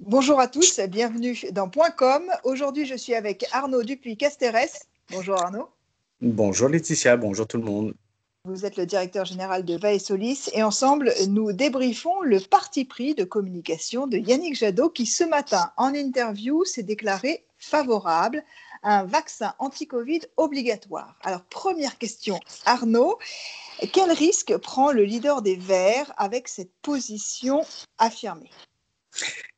Bonjour à tous, bienvenue dans Point .com. Aujourd'hui, je suis avec Arnaud Dupuis-Casteres. Bonjour Arnaud. Bonjour Laetitia, bonjour tout le monde. Vous êtes le directeur général de Solis et ensemble, nous débriefons le parti pris de communication de Yannick Jadot qui ce matin, en interview, s'est déclaré favorable à un vaccin anti-Covid obligatoire. Alors, première question, Arnaud, quel risque prend le leader des Verts avec cette position affirmée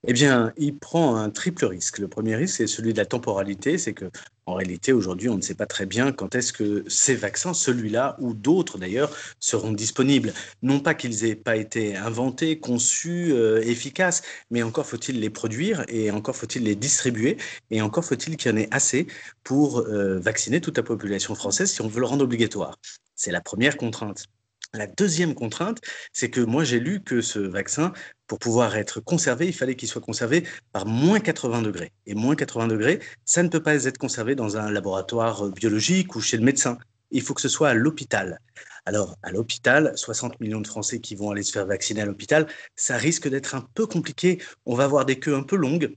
eh bien, il prend un triple risque. Le premier risque, c'est celui de la temporalité, c'est que en réalité, aujourd'hui, on ne sait pas très bien quand est-ce que ces vaccins, celui-là ou d'autres d'ailleurs, seront disponibles. Non pas qu'ils n'aient pas été inventés, conçus, euh, efficaces, mais encore faut-il les produire et encore faut-il les distribuer et encore faut-il qu'il y en ait assez pour euh, vacciner toute la population française si on veut le rendre obligatoire. C'est la première contrainte. La deuxième contrainte, c'est que moi j'ai lu que ce vaccin, pour pouvoir être conservé, il fallait qu'il soit conservé par moins 80 degrés. Et moins 80 degrés, ça ne peut pas être conservé dans un laboratoire euh, biologique ou chez le médecin. Il faut que ce soit à l'hôpital. Alors, à l'hôpital, 60 millions de Français qui vont aller se faire vacciner à l'hôpital, ça risque d'être un peu compliqué. On va avoir des queues un peu longues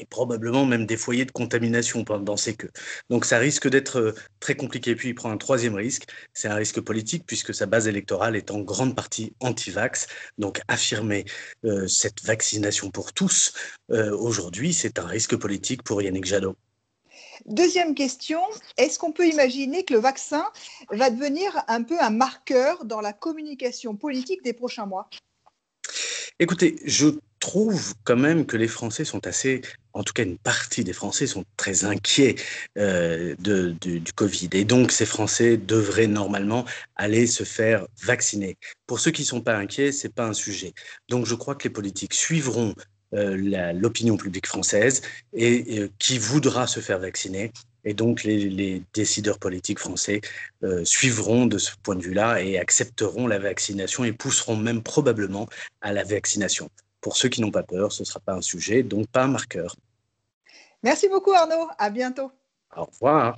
et probablement même des foyers de contamination dans ces queues. Donc ça risque d'être euh, très compliqué. Puis il prend un troisième risque, c'est un risque politique puisque sa base électorale est en grande partie anti-vax. Donc affirmer euh, cette vaccination pour tous euh, aujourd'hui, c'est un risque politique pour Yannick Jadot. Deuxième question, est-ce qu'on peut imaginer que le vaccin va devenir un peu un marqueur dans la communication politique des prochains mois Écoutez, je trouve quand même que les Français sont assez, en tout cas une partie des Français sont très inquiets euh, du Covid. Et donc ces Français devraient normalement aller se faire vacciner. Pour ceux qui ne sont pas inquiets, ce n'est pas un sujet. Donc je crois que les politiques suivront euh, l'opinion publique française et euh, qui voudra se faire vacciner. Et donc les, décideurs politiques français suivront de ce point de vue-là et accepteront la vaccination et pousseront même probablement à la vaccination. Pour ceux qui n'ont pas peur, ce ne sera pas un sujet, donc pas un marqueur. Merci beaucoup Arnaud, à bientôt. Au revoir.